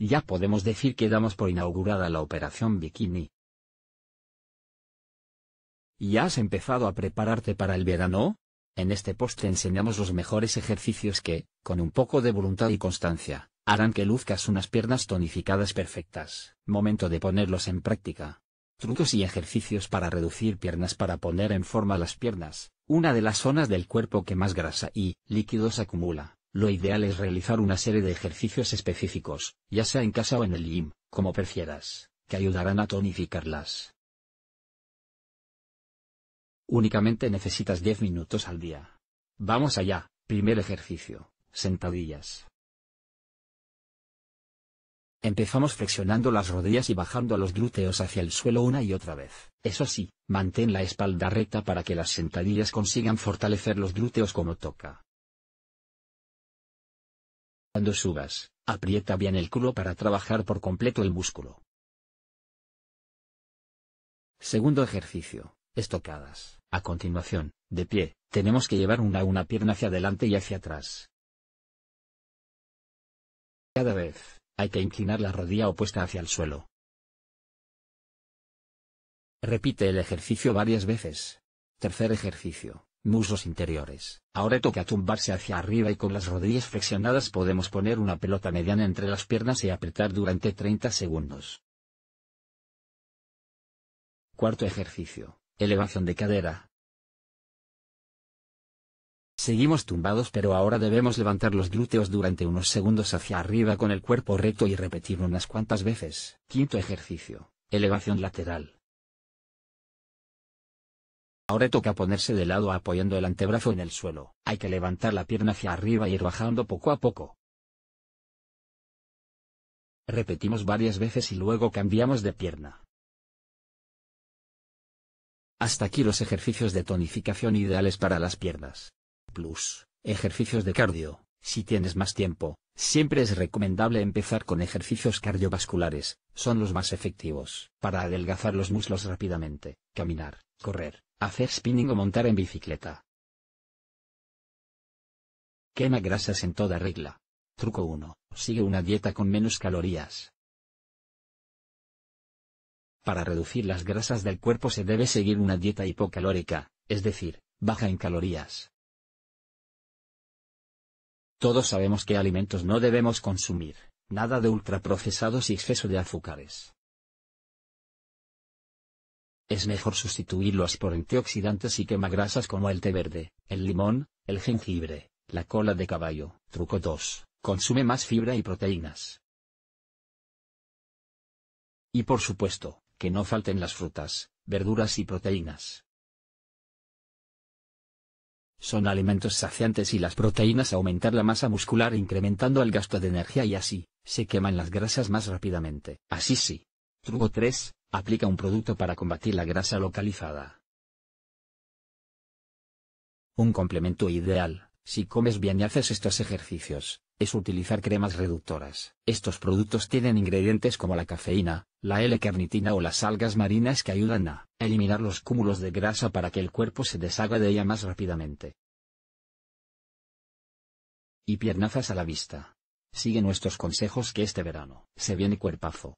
Ya podemos decir que damos por inaugurada la operación Bikini. ¿Ya has empezado a prepararte para el verano? En este post te enseñamos los mejores ejercicios que, con un poco de voluntad y constancia, harán que luzcas unas piernas tonificadas perfectas. Momento de ponerlos en práctica. Trucos y ejercicios para reducir piernas para poner en forma las piernas, una de las zonas del cuerpo que más grasa y líquidos acumula. Lo ideal es realizar una serie de ejercicios específicos, ya sea en casa o en el gym, como prefieras, que ayudarán a tonificarlas. Únicamente necesitas 10 minutos al día. Vamos allá, primer ejercicio, sentadillas. Empezamos flexionando las rodillas y bajando los glúteos hacia el suelo una y otra vez. Eso sí, mantén la espalda recta para que las sentadillas consigan fortalecer los glúteos como toca. Cuando subas, aprieta bien el culo para trabajar por completo el músculo. Segundo ejercicio, estocadas. A continuación, de pie, tenemos que llevar una una pierna hacia adelante y hacia atrás. Cada vez, hay que inclinar la rodilla opuesta hacia el suelo. Repite el ejercicio varias veces. Tercer ejercicio, Muslos interiores. Ahora toca tumbarse hacia arriba y con las rodillas flexionadas podemos poner una pelota mediana entre las piernas y apretar durante 30 segundos. Cuarto ejercicio. Elevación de cadera. Seguimos tumbados pero ahora debemos levantar los glúteos durante unos segundos hacia arriba con el cuerpo recto y repetirlo unas cuantas veces. Quinto ejercicio. Elevación lateral. Ahora toca ponerse de lado apoyando el antebrazo en el suelo. Hay que levantar la pierna hacia arriba y ir bajando poco a poco. Repetimos varias veces y luego cambiamos de pierna. Hasta aquí los ejercicios de tonificación ideales para las piernas. Plus, ejercicios de cardio. Si tienes más tiempo, siempre es recomendable empezar con ejercicios cardiovasculares, son los más efectivos, para adelgazar los muslos rápidamente, caminar, correr, Hacer spinning o montar en bicicleta. Quema grasas en toda regla. Truco 1. Sigue una dieta con menos calorías. Para reducir las grasas del cuerpo se debe seguir una dieta hipocalórica, es decir, baja en calorías. Todos sabemos qué alimentos no debemos consumir, nada de ultraprocesados y exceso de azúcares. Es mejor sustituirlos por antioxidantes y quemagrasas como el té verde, el limón, el jengibre, la cola de caballo. Truco 2. Consume más fibra y proteínas. Y por supuesto, que no falten las frutas, verduras y proteínas. Son alimentos saciantes y las proteínas aumentan la masa muscular incrementando el gasto de energía y así, se queman las grasas más rápidamente. Así sí. Truco 3. Aplica un producto para combatir la grasa localizada. Un complemento ideal, si comes bien y haces estos ejercicios, es utilizar cremas reductoras. Estos productos tienen ingredientes como la cafeína, la L-carnitina o las algas marinas que ayudan a eliminar los cúmulos de grasa para que el cuerpo se deshaga de ella más rápidamente. Y piernazas a la vista. Sigue nuestros consejos que este verano se viene cuerpazo.